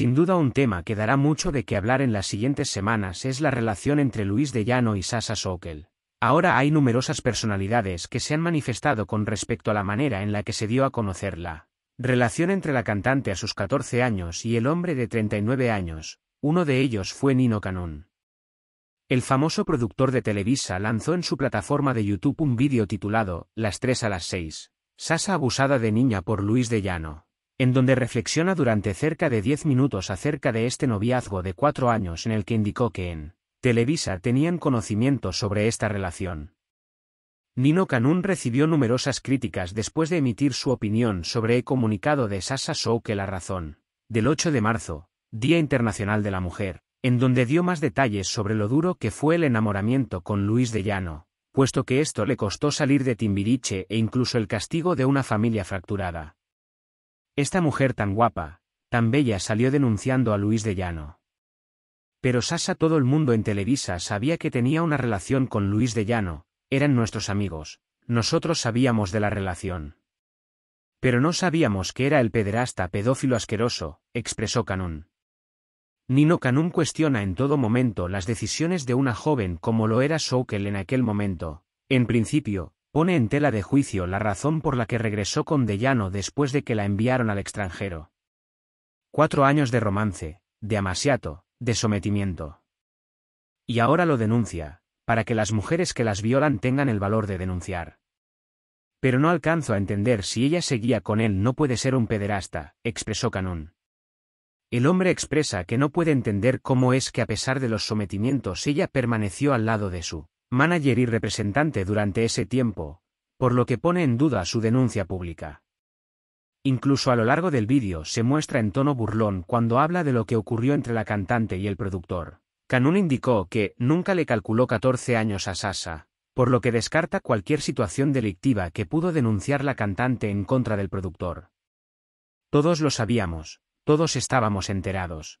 Sin duda un tema que dará mucho de qué hablar en las siguientes semanas es la relación entre Luis de Llano y Sasa Soquel. Ahora hay numerosas personalidades que se han manifestado con respecto a la manera en la que se dio a conocer la relación entre la cantante a sus 14 años y el hombre de 39 años, uno de ellos fue Nino Canón. El famoso productor de Televisa lanzó en su plataforma de YouTube un vídeo titulado Las 3 a las 6. Sasa abusada de niña por Luis de Llano en donde reflexiona durante cerca de 10 minutos acerca de este noviazgo de cuatro años en el que indicó que en Televisa tenían conocimiento sobre esta relación. Nino Canún recibió numerosas críticas después de emitir su opinión sobre el comunicado de Sasa Show que La Razón, del 8 de marzo, Día Internacional de la Mujer, en donde dio más detalles sobre lo duro que fue el enamoramiento con Luis de Llano, puesto que esto le costó salir de Timbiriche e incluso el castigo de una familia fracturada. Esta mujer tan guapa, tan bella salió denunciando a Luis de Llano. Pero Sasa todo el mundo en Televisa sabía que tenía una relación con Luis de Llano, eran nuestros amigos, nosotros sabíamos de la relación. Pero no sabíamos que era el pederasta pedófilo asqueroso, expresó Canón. Nino canón cuestiona en todo momento las decisiones de una joven como lo era Soukel en aquel momento. En principio, pone en tela de juicio la razón por la que regresó con Dellano después de que la enviaron al extranjero. Cuatro años de romance, de amasiato, de sometimiento. Y ahora lo denuncia, para que las mujeres que las violan tengan el valor de denunciar. Pero no alcanzo a entender si ella seguía con él no puede ser un pederasta, expresó Canón. El hombre expresa que no puede entender cómo es que a pesar de los sometimientos ella permaneció al lado de su manager y representante durante ese tiempo, por lo que pone en duda su denuncia pública. Incluso a lo largo del vídeo se muestra en tono burlón cuando habla de lo que ocurrió entre la cantante y el productor. Canun indicó que nunca le calculó 14 años a Sasa, por lo que descarta cualquier situación delictiva que pudo denunciar la cantante en contra del productor. Todos lo sabíamos, todos estábamos enterados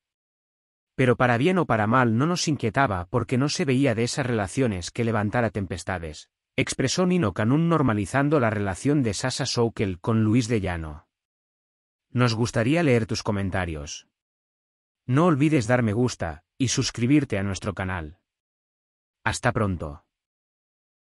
pero para bien o para mal no nos inquietaba porque no se veía de esas relaciones que levantara tempestades, expresó Nino Canún normalizando la relación de Sasa Soukel con Luis de Llano. Nos gustaría leer tus comentarios. No olvides dar me gusta y suscribirte a nuestro canal. Hasta pronto.